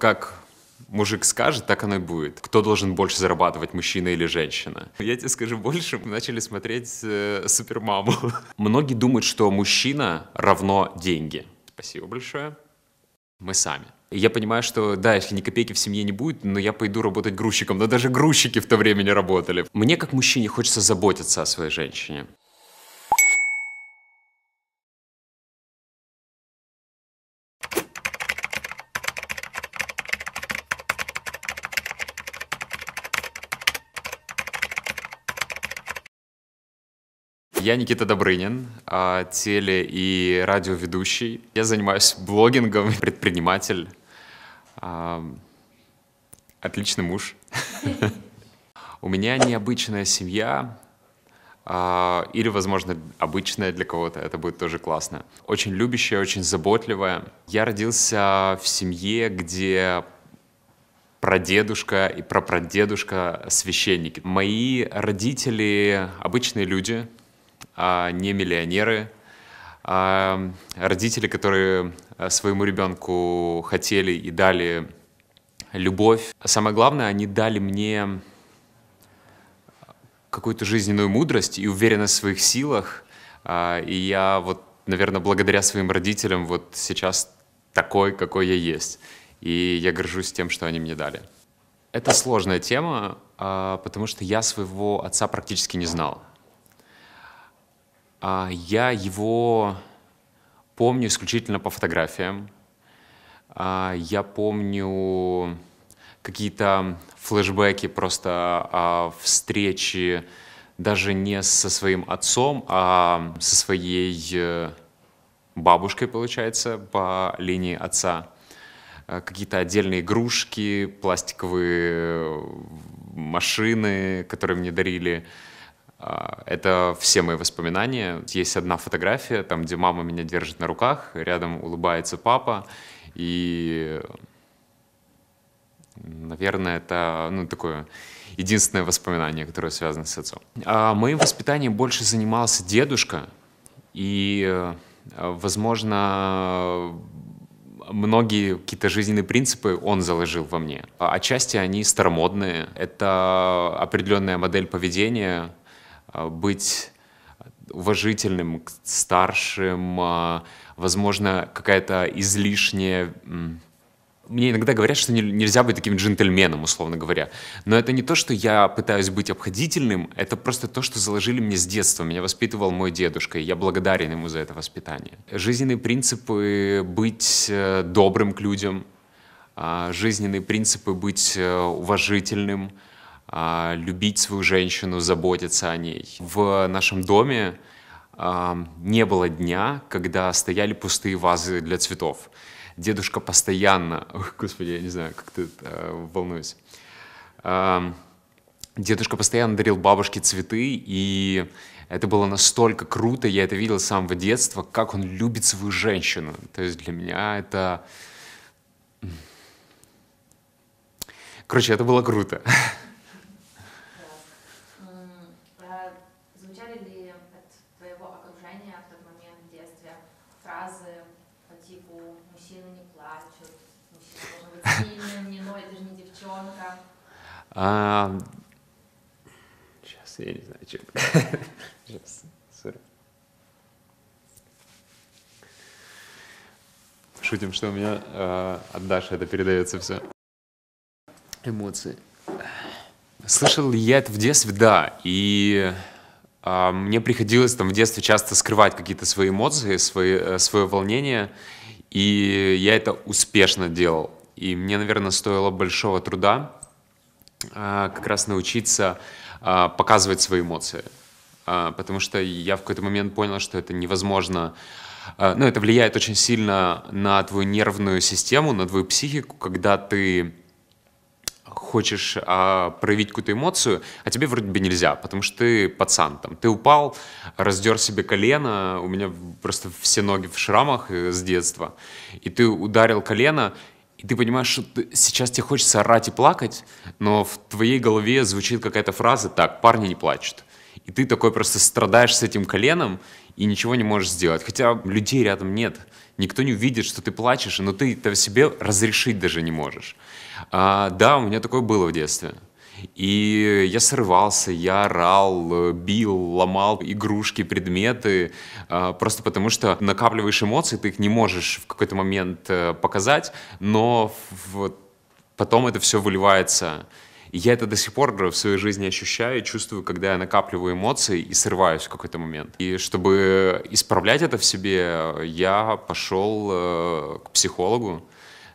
как мужик скажет, так оно и будет. Кто должен больше зарабатывать, мужчина или женщина? Я тебе скажу больше, мы начали смотреть э, «Супермаму». Многие думают, что мужчина равно деньги. Спасибо большое. Мы сами. Я понимаю, что да, если ни копейки в семье не будет, но я пойду работать грузчиком. Но даже грузчики в то время не работали. Мне как мужчине хочется заботиться о своей женщине. Я Никита Добрынин, а, теле- и радиоведущий. Я занимаюсь блогингом, предприниматель, а, отличный муж. У меня необычная семья, а, или, возможно, обычная для кого-то, это будет тоже классно. Очень любящая, очень заботливая. Я родился в семье, где прадедушка и прапрадедушка священники. Мои родители обычные люди, а не миллионеры, а родители, которые э, своему ребенку хотели и дали любовь. А самое главное, они дали мне э, какую-то жизненную мудрость и уверенность в своих силах. А, и я вот, наверное, благодаря своим родителям вот сейчас такой, какой я есть. И я горжусь тем, что они мне дали. Это сложная тема, а, потому что я своего отца практически не знал. А, я его помню исключительно по фотографиям. А, я помню какие-то флешбеки просто а, встречи даже не со своим отцом, а со своей э, бабушкой, получается, по линии отца. Э, какие-то отдельные игрушки, пластиковые э, машины, которые мне дарили. А, это все мои воспоминания. Есть одна фотография, там, где мама меня держит на руках, рядом улыбается папа, и, наверное, это ну, такое единственное воспоминание, которое связано с отцом. А моим воспитанием больше занимался дедушка, и, возможно, многие какие-то жизненные принципы он заложил во мне. Отчасти они старомодные. Это определенная модель поведения, а, быть уважительным к старшим, а, возможно, какая-то излишняя... Мне иногда говорят, что нельзя быть таким джентльменом, условно говоря. Но это не то, что я пытаюсь быть обходительным, это просто то, что заложили мне с детства. Меня воспитывал мой дедушка, и я благодарен ему за это воспитание. Жизненные принципы быть э, добрым к людям, а, жизненные принципы быть э, уважительным — а, любить свою женщину, заботиться о ней. В нашем доме а, не было дня, когда стояли пустые вазы для цветов. Дедушка постоянно, о, господи, я не знаю, как ты э, волнуюсь. Э, дедушка постоянно дарил бабушке цветы, и это было настолько круто, я это видел с самого детства, как он любит свою женщину. То есть для меня это... Короче, это было круто. А... Сейчас я не знаю, что. Сейчас, sorry. Шутим, что у меня э, от Даши это передается все. Эмоции. Слышал ли я это в детстве? Да. И э, мне приходилось там в детстве часто скрывать какие-то свои эмоции, свои, э, свое волнение. И я это успешно делал. И мне, наверное, стоило большого труда а, как раз научиться а, показывать свои эмоции. А, потому что я в какой-то момент понял, что это невозможно. Ну, это влияет очень сильно на твою нервную систему, на твою психику, когда ты хочешь а, проявить какую-то эмоцию, а тебе вроде бы нельзя, потому что ты пацан, там, ты упал, раздер себе колено, у меня просто все ноги в шрамах э, с детства, и ты ударил колено, и ты понимаешь, что ты, сейчас тебе хочется орать и плакать, но в твоей голове звучит какая-то фраза «так, парни не плачут». И ты такой просто страдаешь с этим коленом и ничего не можешь сделать. Хотя людей рядом нет. Никто не увидит, что ты плачешь, но ты это себе разрешить даже не можешь. А, да, у меня такое было в детстве. И я срывался, я орал, бил, ломал игрушки, предметы, а, просто потому что накапливаешь эмоции, ты их не можешь в какой-то момент э, показать, но потом это все выливается. я это до сих пор в своей жизни ощущаю и чувствую, когда я накапливаю эмоции и срываюсь в какой-то момент. И чтобы исправлять это в себе, я пошел э, к психологу,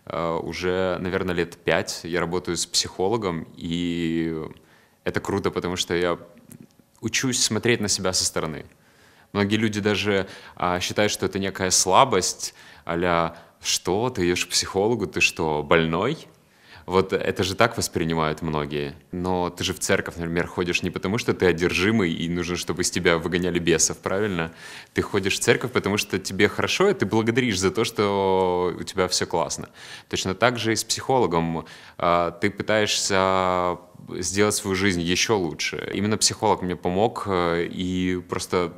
Э, уже, наверное, лет пять я работаю с психологом, и это круто, потому что я учусь смотреть на себя со стороны. Многие люди даже а, считают, что это некая слабость, а что, ты идешь к психологу, ты что, больной? Вот это же так воспринимают многие. Но ты же в церковь, например, ходишь не потому, что ты одержимый и нужно, чтобы из тебя выгоняли бесов, правильно? Ты ходишь в церковь, потому что тебе хорошо, и ты благодаришь за то, что у тебя все классно. Точно так же и с психологом. А, ты пытаешься сделать свою жизнь еще лучше. Именно психолог мне помог э, и просто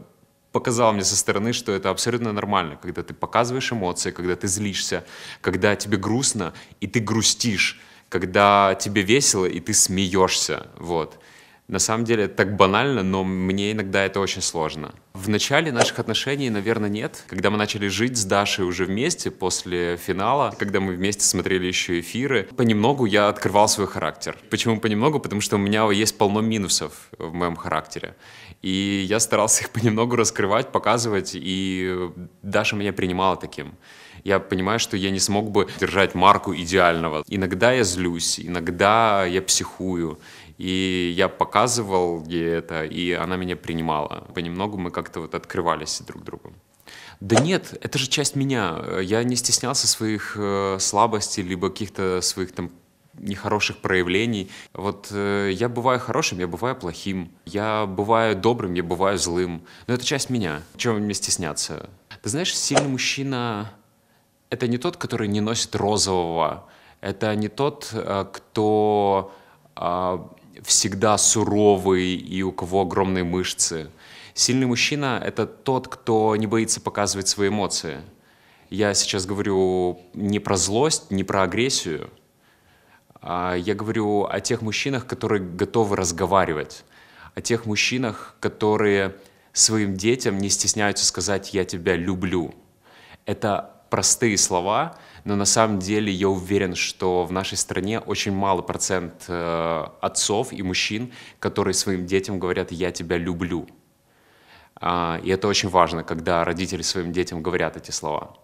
показал мне со стороны, что это абсолютно нормально, когда ты показываешь эмоции, когда ты злишься, когда тебе грустно, и ты грустишь когда тебе весело и ты смеешься, вот. На самом деле это так банально, но мне иногда это очень сложно. В начале наших отношений, наверное, нет. Когда мы начали жить с Дашей уже вместе после финала, когда мы вместе смотрели еще эфиры, понемногу я открывал свой характер. Почему понемногу? Потому что у меня есть полно минусов в моем характере. И я старался их понемногу раскрывать, показывать, и Даша меня принимала таким я понимаю, что я не смог бы держать марку идеального. Иногда я злюсь, иногда я психую, и я показывал ей это, и она меня принимала. Понемногу мы как-то вот открывались друг другу. Да нет, это же часть меня. Я не стеснялся своих э, слабостей, либо каких-то своих там нехороших проявлений. Вот э, я бываю хорошим, я бываю плохим, я бываю добрым, я бываю злым. Но это часть меня. чем мне стесняться? Ты знаешь, сильный мужчина это не тот, который не носит розового, это не тот, э, кто э, всегда суровый и у кого огромные мышцы. Сильный мужчина — это тот, кто не боится показывать свои эмоции. Я сейчас говорю не про злость, не про агрессию. А я говорю о тех мужчинах, которые готовы разговаривать, о тех мужчинах, которые своим детям не стесняются сказать «я тебя люблю». Это простые слова, но на самом деле я уверен, что в нашей стране очень мало процент э, отцов и мужчин, которые своим детям говорят «я тебя люблю». А, и это очень важно, когда родители своим детям говорят эти слова.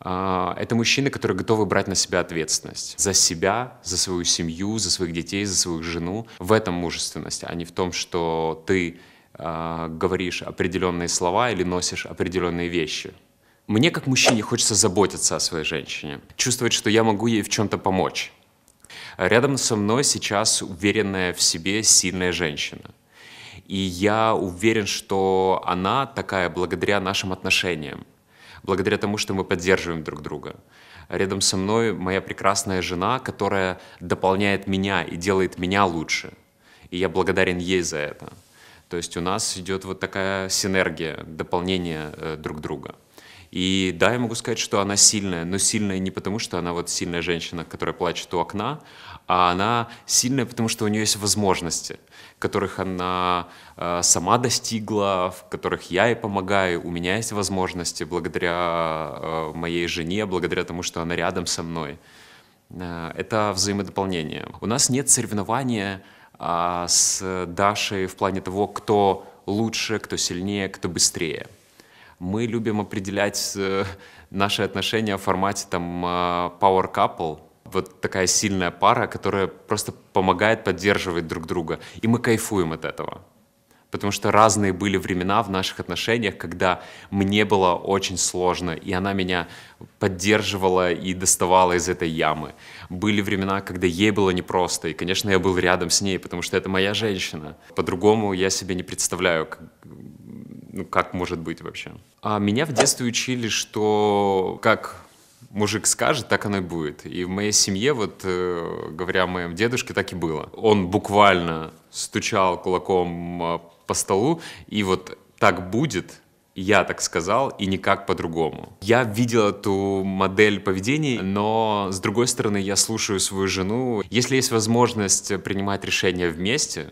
А, это мужчины, которые готовы брать на себя ответственность за себя, за свою семью, за своих детей, за свою жену. В этом мужественность, а не в том, что ты э, говоришь определенные слова или носишь определенные вещи. Мне, как мужчине, хочется заботиться о своей женщине, чувствовать, что я могу ей в чем-то помочь. Рядом со мной сейчас уверенная в себе сильная женщина. И я уверен, что она такая благодаря нашим отношениям, благодаря тому, что мы поддерживаем друг друга. Рядом со мной моя прекрасная жена, которая дополняет меня и делает меня лучше. И я благодарен ей за это. То есть у нас идет вот такая синергия, дополнение э, друг друга. И да, я могу сказать, что она сильная, но сильная не потому, что она вот сильная женщина, которая плачет у окна, а она сильная, потому что у нее есть возможности, которых она э, сама достигла, в которых я и помогаю. У меня есть возможности благодаря э, моей жене, благодаря тому, что она рядом со мной. Э, это взаимодополнение. У нас нет соревнования э, с Дашей в плане того, кто лучше, кто сильнее, кто быстрее. Мы любим определять э, наши отношения в формате там а, power couple, вот такая сильная пара, которая просто помогает поддерживать друг друга. И мы кайфуем от этого. Потому что разные были времена в наших отношениях, когда мне было очень сложно, и она меня поддерживала и доставала из этой ямы. Были времена, когда ей было непросто, и, конечно, я был рядом с ней, потому что это моя женщина. По-другому я себе не представляю, ну как может быть вообще? А меня в детстве учили, что как мужик скажет, так оно и будет. И в моей семье, вот э, говоря о моем дедушке, так и было. Он буквально стучал кулаком э, по столу, и вот так будет, я так сказал, и никак по-другому. Я видел эту модель поведения, но, с другой стороны, я слушаю свою жену. Если есть возможность принимать решения вместе,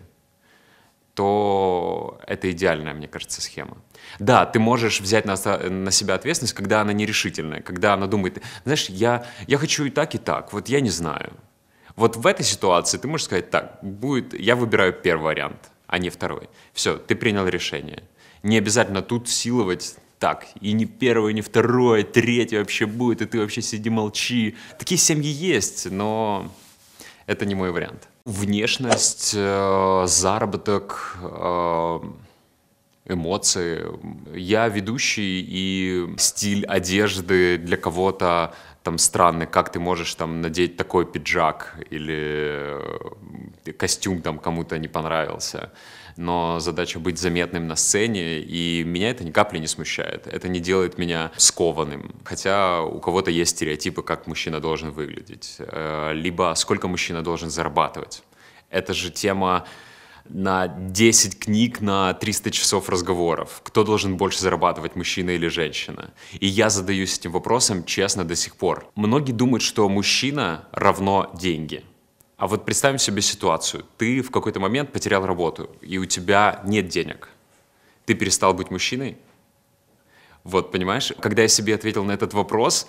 то это идеальная, мне кажется, схема. Да, ты можешь взять на, на себя ответственность, когда она нерешительная, когда она думает, знаешь, я, я хочу и так, и так, вот я не знаю. Вот в этой ситуации ты можешь сказать, так, будет, я выбираю первый вариант, а не второй. Все, ты принял решение. Не обязательно тут силовать так, и не первое, не второе, третье вообще будет, и ты вообще сиди молчи. Такие семьи есть, но это не мой вариант. Внешность, э, заработок, э, эмоции. Я ведущий, и стиль одежды для кого-то там странный. Как ты можешь там надеть такой пиджак или э, костюм там кому-то не понравился но задача быть заметным на сцене, и меня это ни капли не смущает. Это не делает меня скованным. Хотя у кого-то есть стереотипы, как мужчина должен выглядеть, э, либо сколько мужчина должен зарабатывать. Это же тема на 10 книг, на 300 часов разговоров. Кто должен больше зарабатывать, мужчина или женщина? И я задаюсь этим вопросом честно до сих пор. Многие думают, что мужчина равно деньги. А вот представим себе ситуацию. Ты в какой-то момент потерял работу, и у тебя нет денег. Ты перестал быть мужчиной? Вот, понимаешь? Когда я себе ответил на этот вопрос,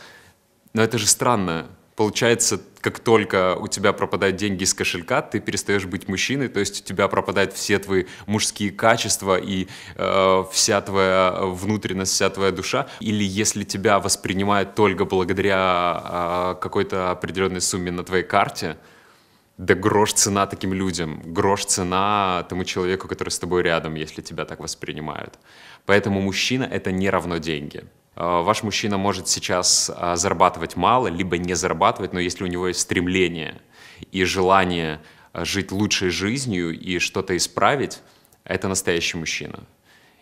но ну это же странно. Получается, как только у тебя пропадают деньги из кошелька, ты перестаешь быть мужчиной, то есть у тебя пропадают все твои мужские качества и э, вся твоя внутренность, вся твоя душа. Или если тебя воспринимают только благодаря э, какой-то определенной сумме на твоей карте, да грош цена таким людям, грош цена тому человеку, который с тобой рядом, если тебя так воспринимают. Поэтому мужчина — это не равно деньги. Э, ваш мужчина может сейчас э, зарабатывать мало, либо не зарабатывать, но если у него есть стремление и желание э, жить лучшей жизнью и что-то исправить, это настоящий мужчина.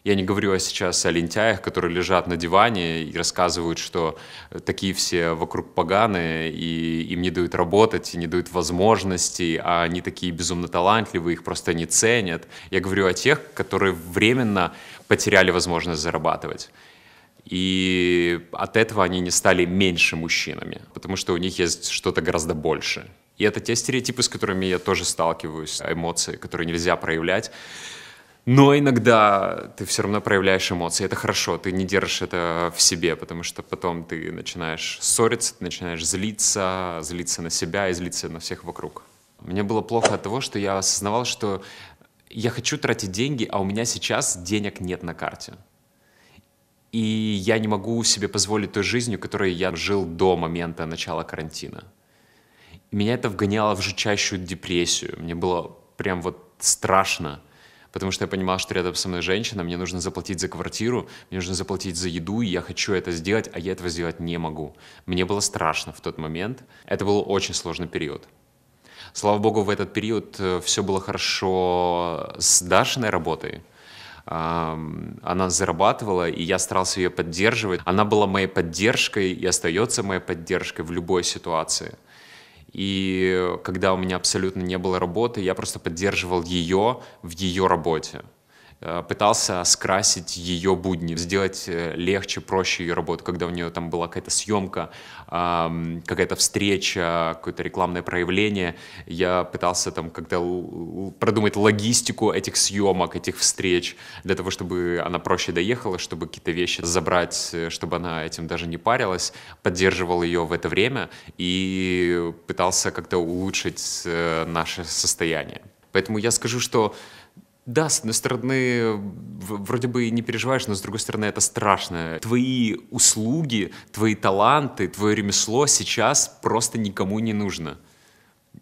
Я не говорю о сейчас о лентяях, которые лежат на диване и рассказывают, что э, такие все вокруг поганые и им не дают работать, и не дают возможностей, а они такие безумно талантливые, их просто не ценят. Я говорю о тех, которые временно потеряли возможность зарабатывать. И от этого они не стали меньше мужчинами, потому что у них есть что-то гораздо больше. И это те стереотипы, с которыми я тоже сталкиваюсь, эмоции, которые нельзя проявлять. Но иногда ты все равно проявляешь эмоции. Это хорошо, ты не держишь это в себе, потому что потом ты начинаешь ссориться, ты начинаешь злиться, злиться на себя и злиться на всех вокруг. Мне было плохо от того, что я осознавал, что я хочу тратить деньги, а у меня сейчас денег нет на карте. И я не могу себе позволить той жизнью, которой я жил до момента начала карантина. Меня это вгоняло в жутчайшую депрессию. Мне было прям вот страшно потому что я понимал, что рядом со мной женщина, мне нужно заплатить за квартиру, мне нужно заплатить за еду, и я хочу это сделать, а я этого сделать не могу. Мне было страшно в тот момент. Это был очень сложный период. Слава богу, в этот период э, все было хорошо с Дашиной работой. Она зарабатывала, и я старался ее поддерживать. Она была моей поддержкой и остается моей поддержкой в любой ситуации – и когда у меня абсолютно не было работы, я просто поддерживал ее в ее работе. Э, пытался скрасить ее будни, сделать э, легче, проще ее работу, когда у нее там была какая-то съемка, какая-то встреча, какое-то рекламное проявление. Я пытался там когда то продумать логистику этих съемок, этих встреч, для того, чтобы она проще доехала, чтобы какие-то вещи забрать, э, чтобы она этим даже не парилась, поддерживал ее в это время и пытался как-то улучшить наше состояние. Поэтому я скажу, что да, с одной стороны, вроде бы и не переживаешь, но с другой стороны, это страшно. Твои услуги, твои таланты, твое ремесло сейчас просто никому не нужно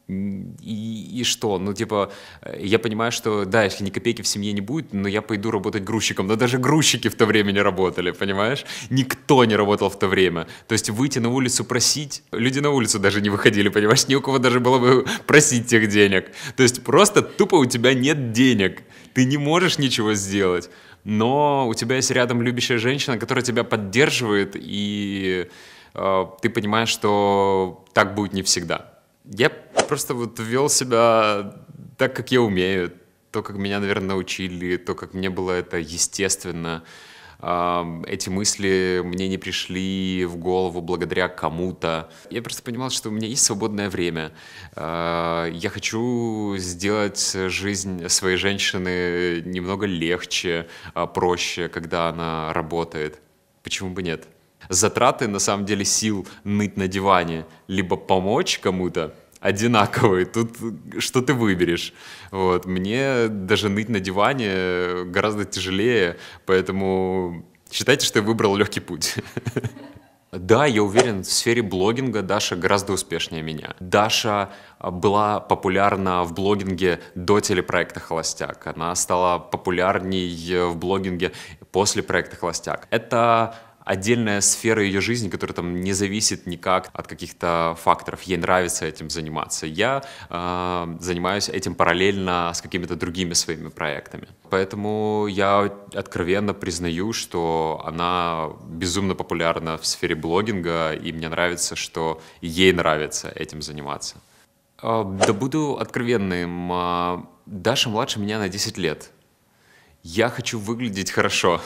и, и что? Ну, типа, э, я понимаю, что, да, если ни копейки в семье не будет, но я пойду работать грузчиком. Но даже грузчики в то время не работали, понимаешь? Никто не работал в то время. То есть выйти на улицу просить, люди на улицу даже не выходили, понимаешь? Ни у кого даже было бы просить тех денег. То есть просто тупо у тебя нет денег. Ты не можешь ничего сделать. Но у тебя есть рядом любящая женщина, которая тебя поддерживает, и э, ты понимаешь, что так будет не всегда. Я просто вот вел себя так, как я умею. То, как меня, наверное, научили, то, как мне было это естественно. Эти мысли мне не пришли в голову благодаря кому-то. Я просто понимал, что у меня есть свободное время. А, я хочу сделать жизнь своей женщины немного легче, а, проще, когда она работает. Почему бы нет? Затраты, на самом деле, сил ныть на диване, либо помочь кому-то, одинаковые. Тут что ты выберешь? Вот. Мне даже ныть на диване гораздо тяжелее, поэтому считайте, что я выбрал легкий путь. Да, я уверен, в сфере блогинга Даша гораздо успешнее меня. Даша а, была популярна в блогинге до телепроекта «Холостяк». Она стала популярней в блогинге после проекта «Холостяк». Это отдельная сфера ее жизни, которая там не зависит никак от каких-то факторов. Ей нравится этим заниматься. Я э, занимаюсь этим параллельно с какими-то другими своими проектами. Поэтому я откровенно признаю, что она безумно популярна в сфере блогинга, и мне нравится, что ей нравится этим заниматься. Э, да буду откровенным. Э, Даша младше меня на 10 лет. Я хочу выглядеть хорошо.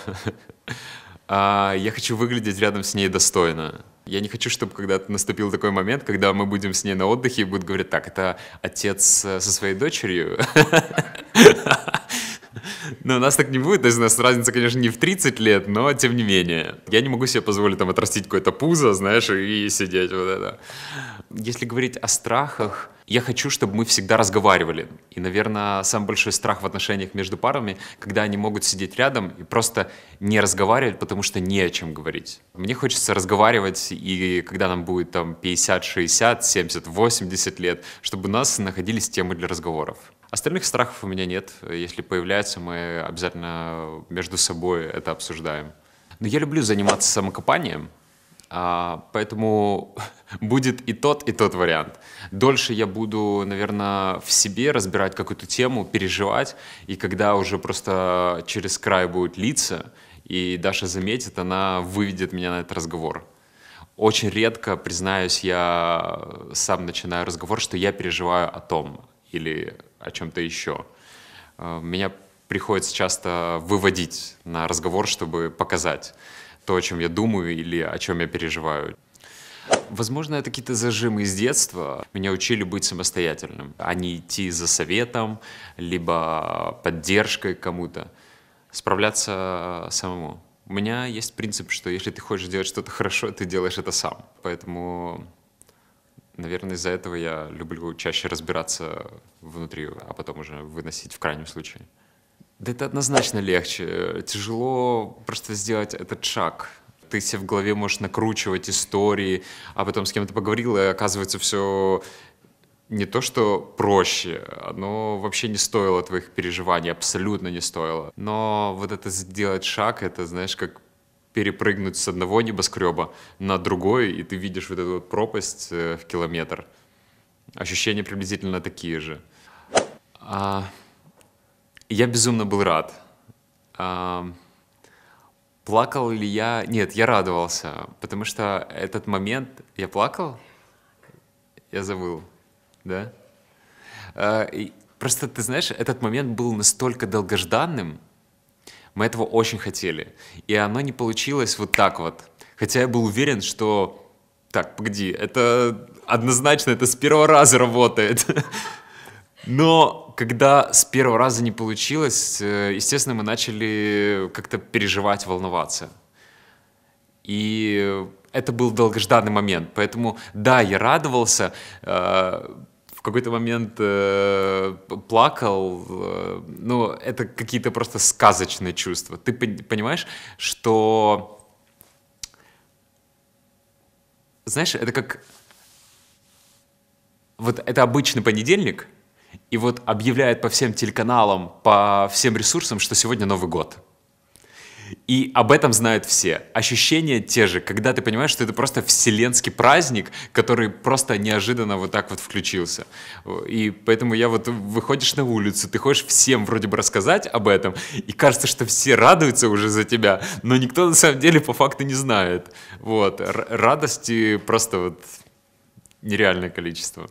а я хочу выглядеть рядом с ней достойно. Я не хочу, чтобы когда наступил такой момент, когда мы будем с ней на отдыхе и будут говорить, так, это отец э, со своей дочерью. Но ну, у нас так не будет, то есть у нас разница, конечно, не в 30 лет, но тем не менее. Я не могу себе позволить там отрастить какое-то пузо, знаешь, и сидеть вот это. Если говорить о страхах, я хочу, чтобы мы всегда разговаривали. И, наверное, самый большой страх в отношениях между парами, когда они могут сидеть рядом и просто не разговаривать, потому что не о чем говорить. Мне хочется разговаривать, и когда нам будет там 50, 60, 70, 80 лет, чтобы у нас находились темы для разговоров. Остальных страхов у меня нет. Если появляется, мы обязательно между собой это обсуждаем. Но я люблю заниматься самокопанием, а, поэтому будет и тот, и тот вариант. Дольше я буду, наверное, в себе разбирать какую-то тему, переживать, и когда уже просто через край будет литься, и Даша заметит, она выведет меня на этот разговор. Очень редко, признаюсь, я сам начинаю разговор, что я переживаю о том, или о чем-то еще. Э, меня приходится часто выводить на разговор, чтобы показать то, о чем я думаю или о чем я переживаю. Возможно, это какие-то зажимы из детства. Меня учили быть самостоятельным, а не идти за советом, либо поддержкой кому-то. Справляться самому. У меня есть принцип, что если ты хочешь делать что-то хорошо, ты делаешь это сам. Поэтому Наверное, из-за этого я люблю чаще разбираться внутри, а потом уже выносить в крайнем случае. Да это однозначно легче. Тяжело просто сделать этот шаг. Ты себе в голове можешь накручивать истории, а потом с кем-то поговорил, и оказывается все не то, что проще, оно вообще не стоило твоих переживаний, абсолютно не стоило. Но вот это сделать шаг, это, знаешь, как перепрыгнуть с одного небоскреба на другой, и ты видишь вот эту вот пропасть э, в километр. Ощущения приблизительно такие же. А, я безумно был рад. А, плакал ли я? Нет, я радовался, потому что этот момент... Я плакал? Я забыл, да? А, просто, ты знаешь, этот момент был настолько долгожданным, мы этого очень хотели. И оно не получилось вот так вот. Хотя я был уверен, что... Так, погоди, это однозначно, это с первого раза работает. Но когда с первого раза не получилось, э, естественно, мы начали как-то переживать, волноваться. И это был долгожданный момент. Поэтому, да, я радовался, э, какой-то момент э, плакал. Э, ну, это какие-то просто сказочные чувства. Ты понимаешь, что... Знаешь, это как... Вот это обычный понедельник, и вот объявляют по всем телеканалам, по всем ресурсам, что сегодня Новый год. И об этом знают все. Ощущения те же, когда ты понимаешь, что это просто вселенский праздник, который просто неожиданно вот так вот включился. И поэтому я вот выходишь на улицу, ты хочешь всем вроде бы рассказать об этом, и кажется, что все радуются уже за тебя, но никто на самом деле по факту не знает. Вот, радости просто вот нереальное количество.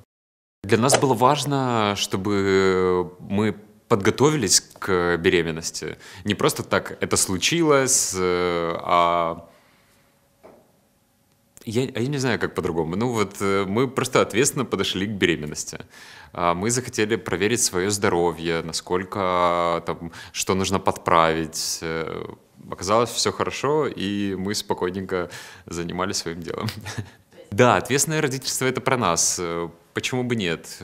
Для нас было важно, чтобы мы подготовились к беременности. Не просто так это случилось, э, а я, а я не знаю, как по-другому. Ну вот э, мы просто ответственно подошли к беременности. А мы захотели проверить свое здоровье, насколько а, там, что нужно подправить. Э, оказалось, все хорошо, и мы спокойненько занимались своим делом. Да, ответственное родительство — это про нас. Почему бы нет?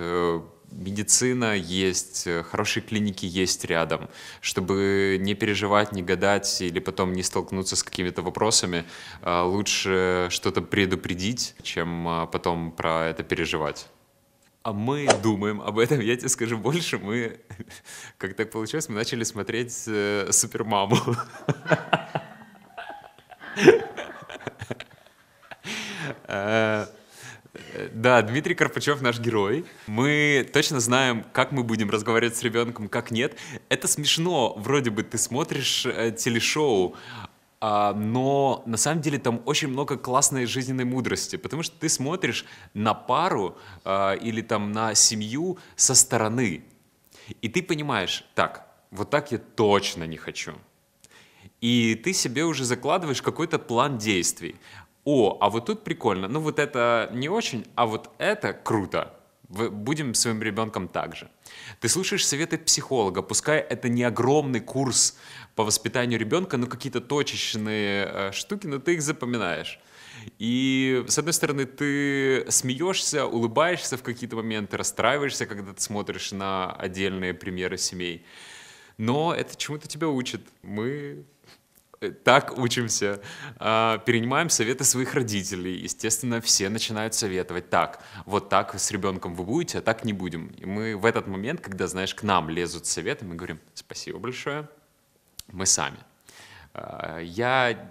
медицина есть, э, хорошие клиники есть рядом, чтобы не переживать, не гадать или потом не столкнуться с какими-то вопросами, э, лучше что-то предупредить, чем э, потом про это переживать. А мы думаем об этом, я тебе скажу больше, мы, как так получилось, мы начали смотреть э, «Супермаму». Uh... Да, Дмитрий Карпачев наш герой. Мы точно знаем, как мы будем разговаривать с ребенком, как нет. Это смешно. Вроде бы ты смотришь э, телешоу, а, но на самом деле там очень много классной жизненной мудрости, потому что ты смотришь на пару а, или там на семью со стороны, и ты понимаешь, так, вот так я точно не хочу. И ты себе уже закладываешь какой-то план действий о, а вот тут прикольно, ну вот это не очень, а вот это круто. Будем своим ребенком так же. Ты слушаешь советы психолога, пускай это не огромный курс по воспитанию ребенка, но какие-то точечные э, штуки, но ты их запоминаешь. И, с одной стороны, ты смеешься, улыбаешься в какие-то моменты, расстраиваешься, когда ты смотришь на отдельные примеры семей. Но это чему-то тебя учит. Мы Э, так учимся. А, перенимаем советы своих родителей. Естественно, все начинают советовать. Так, вот так с ребенком вы будете, а так не будем. И мы в этот момент, когда, знаешь, к нам лезут советы, мы говорим, спасибо большое, мы сами. А, я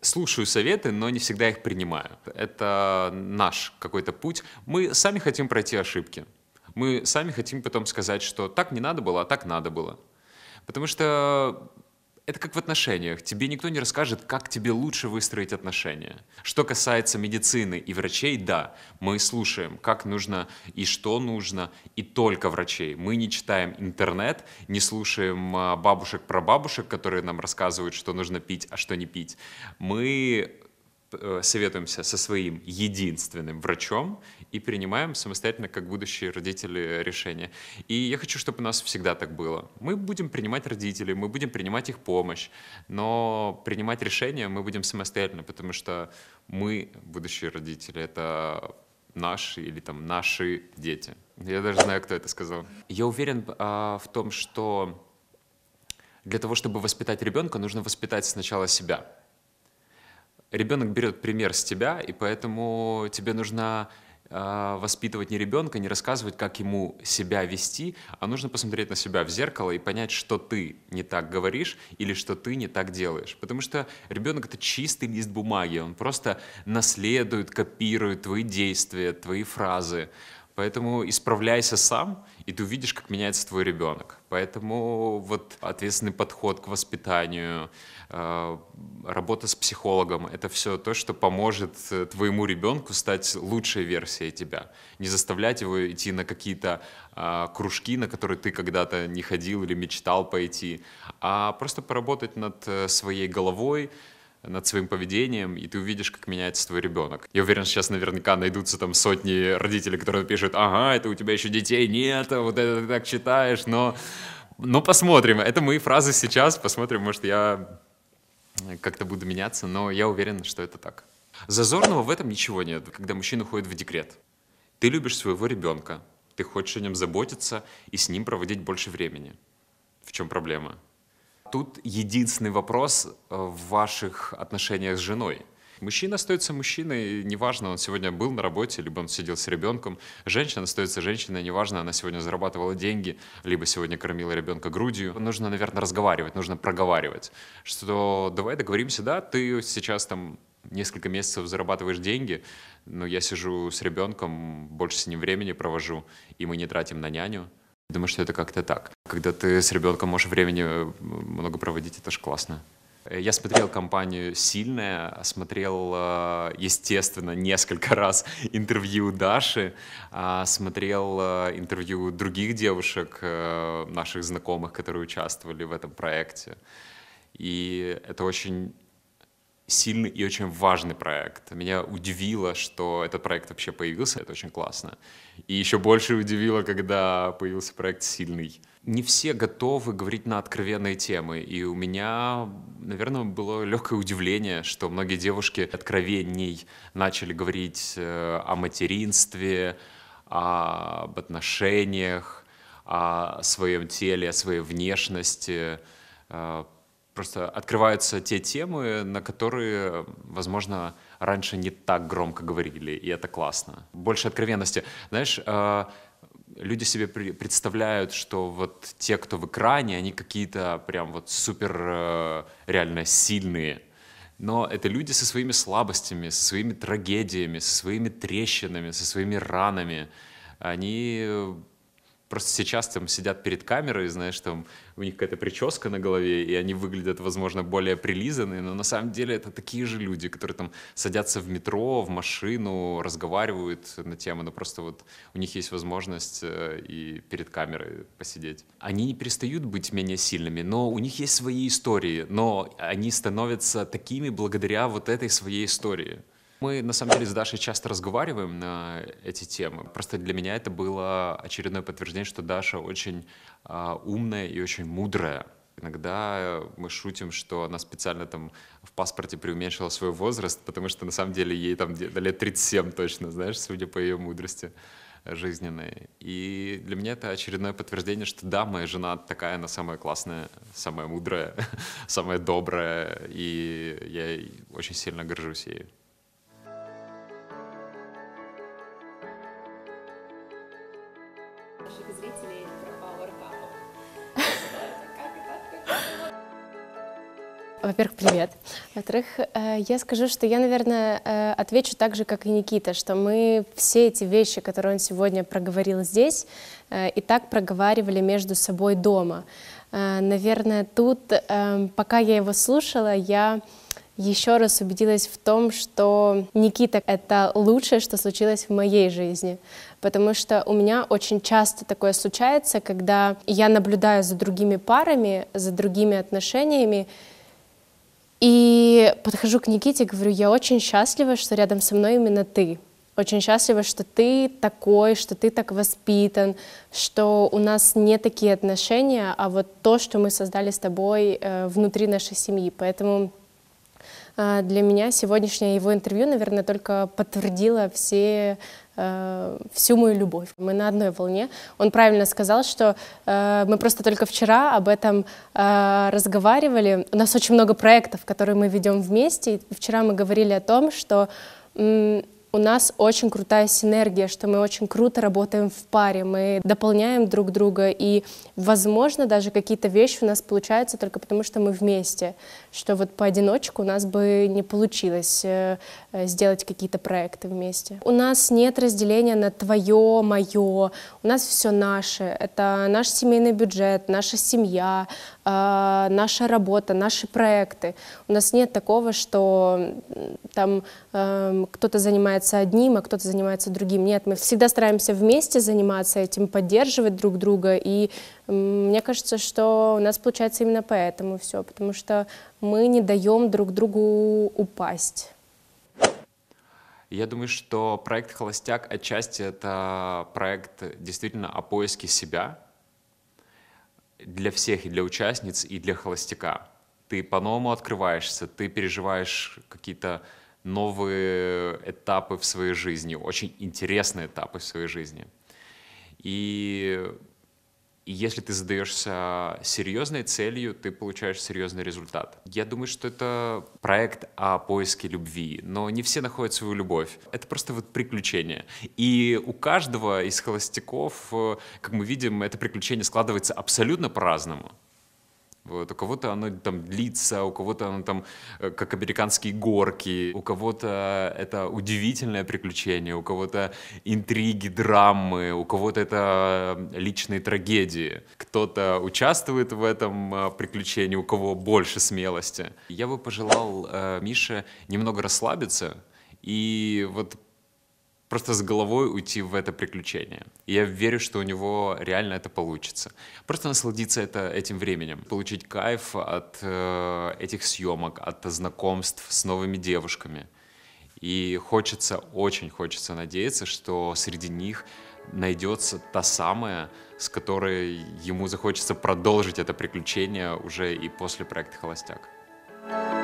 слушаю советы, но не всегда их принимаю. Это наш какой-то путь. Мы сами хотим пройти ошибки. Мы сами хотим потом сказать, что так не надо было, а так надо было. Потому что это как в отношениях. Тебе никто не расскажет, как тебе лучше выстроить отношения. Что касается медицины и врачей, да, мы слушаем, как нужно и что нужно, и только врачей. Мы не читаем интернет, не слушаем а, бабушек про бабушек, которые нам рассказывают, что нужно пить, а что не пить. Мы Э, советуемся со своим единственным врачом и принимаем самостоятельно, как будущие родители, э, решение. И я хочу, чтобы у нас всегда так было. Мы будем принимать родителей, мы будем принимать их помощь, но принимать решения мы будем самостоятельно, потому что мы, будущие родители, это наши или там наши дети. Я даже знаю, кто это сказал. Я уверен а, в том, что для того, чтобы воспитать ребенка, нужно воспитать сначала себя ребенок берет пример с тебя, и поэтому тебе нужно а, воспитывать не ребенка, не рассказывать, как ему себя вести, а нужно посмотреть на себя в зеркало и понять, что ты не так говоришь или что ты не так делаешь. Потому что ребенок это чистый лист бумаги, он просто наследует, копирует твои действия, твои фразы. Поэтому исправляйся сам, и ты увидишь, как меняется твой ребенок. Поэтому вот ответственный подход к воспитанию, э, работа с психологом — это все то, что поможет э, твоему ребенку стать лучшей версией тебя. Не заставлять его идти на какие-то а, кружки, на которые ты когда-то не ходил или мечтал пойти, а просто поработать над э, своей головой, над своим поведением, и ты увидишь, как меняется твой ребенок. Я уверен, сейчас наверняка найдутся там сотни родителей, которые пишут, ага, это у тебя еще детей нет, а вот это ты так читаешь, но... Но посмотрим. Это мои фразы сейчас. Посмотрим, может, я как-то буду меняться, но я уверен, что это так. Зазорного в этом ничего нет, когда мужчина уходит в декрет. Ты любишь своего ребенка, ты хочешь о нем заботиться и с ним проводить больше времени. В чем проблема? Тут единственный вопрос э, в ваших отношениях с женой. Мужчина остается мужчиной, неважно, он сегодня был на работе, либо он сидел с ребенком. Женщина остается женщиной, неважно, она сегодня зарабатывала деньги, либо сегодня кормила ребенка грудью. Нужно, наверное, разговаривать, нужно проговаривать, что давай договоримся, да, ты сейчас там несколько месяцев зарабатываешь деньги, но я сижу с ребенком, больше с ним времени провожу, и мы не тратим на няню. Думаю, что это как-то так. Когда ты с ребенком можешь времени э, много проводить, это же классно. Э, я смотрел компанию «Сильная», смотрел, э, естественно, несколько раз интервью Даши, а, смотрел интервью других девушек, наших знакомых, которые участвовали в этом проекте. И это очень сильный и очень важный проект. Меня удивило, что этот проект вообще появился, это очень классно. И еще больше удивило, когда появился проект «Сильный». Не все готовы говорить на откровенные темы, и у меня, наверное, было легкое удивление, что многие девушки откровенней начали говорить э, о материнстве, об отношениях, о своем теле, о своей внешности, э, просто открываются те темы, на которые, возможно, раньше не так громко говорили, и это классно. Больше откровенности. Знаешь, а, люди себе представляют, что вот те, кто в экране, они какие-то прям вот супер э, реально сильные. Но это люди со своими слабостями, со своими трагедиями, со своими трещинами, со своими ранами. Они Просто сейчас там сидят перед камерой, знаешь, там у них какая-то прическа на голове, и они выглядят, возможно, более прилизанные, но на самом деле это такие же люди, которые там садятся в метро, в машину, разговаривают на темы, но просто вот у них есть возможность э, и перед камерой посидеть. Они не перестают быть менее сильными, но у них есть свои истории, но они становятся такими благодаря вот этой своей истории. Мы, на самом деле, с Дашей часто разговариваем на эти темы. Просто для меня это было очередное подтверждение, что Даша очень э, умная и очень мудрая. Иногда мы шутим, что она специально там в паспорте преуменьшила свой возраст, потому что на самом деле ей там лет 37 точно, знаешь, судя по ее мудрости жизненной. И для меня это очередное подтверждение, что да, моя жена такая, она самая классная, самая мудрая, самая добрая, и я очень сильно горжусь ею. во-первых, привет. Во-вторых, э, я скажу, что я, наверное, э, отвечу так же, как и Никита, что мы все эти вещи, которые он сегодня проговорил здесь, э, и так проговаривали между собой дома. Наверное, тут, пока я его слушала, я еще раз убедилась в том, что Никита — это лучшее, что случилось в моей жизни. Потому что у меня очень часто такое случается, когда я наблюдаю за другими парами, за другими отношениями, и подхожу к Никите, и говорю, я очень счастлива, что рядом со мной именно ты. Очень счастлива, что ты такой, что ты так воспитан, что у нас не такие отношения, а вот то, что мы создали с тобой э, внутри нашей семьи. Поэтому а, для меня сегодняшнее его интервью, наверное, только подтвердило все а, всю мою любовь. Мы на одной волне. Он правильно сказал, что а, мы просто только вчера об этом разговаривали. У нас очень много проектов, которые мы ведем вместе. И вчера мы говорили о том, что у нас очень крутая синергия, что мы очень круто работаем в паре, мы дополняем друг друга, и, возможно, даже какие-то вещи у нас получаются только потому, что мы вместе что вот поодиночку у нас бы не получилось э, э, сделать какие-то проекты вместе. У нас нет разделения на твое, мое, у нас все наше. Это наш семейный бюджет, наша семья, э, наша работа, наши проекты. У нас нет такого, что там эм, кто-то занимается одним, а кто-то занимается другим. Нет, мы всегда стараемся вместе заниматься этим, поддерживать друг друга и мне кажется, что у нас получается именно поэтому все, потому что мы не даем друг другу упасть. Я думаю, что проект «Холостяк» отчасти это проект действительно о поиске себя для всех, и для участниц, и для холостяка. Ты по-новому открываешься, ты переживаешь какие-то новые этапы в своей жизни, очень интересные этапы в своей жизни. И и если ты задаешься серьезной целью, ты получаешь серьезный результат. Я думаю, что это проект о поиске любви, но не все находят свою любовь. Это просто вот приключение. И у каждого из холостяков, э, как мы видим, это приключение складывается абсолютно по-разному. Вот, у кого-то оно там длится, у кого-то оно там э, как американские горки, у кого-то это удивительное приключение, у кого-то интриги, драмы, у кого-то это э, личные трагедии. Кто-то участвует в этом э, приключении, у кого больше смелости. Я бы пожелал э, Мише немного расслабиться и вот просто с головой уйти в это приключение. И я верю, что у него реально это получится. Просто насладиться это, этим временем, получить кайф от э, этих съемок, от знакомств с новыми девушками. И хочется, очень хочется надеяться, что среди них найдется та самая, с которой ему захочется продолжить это приключение уже и после проекта «Холостяк».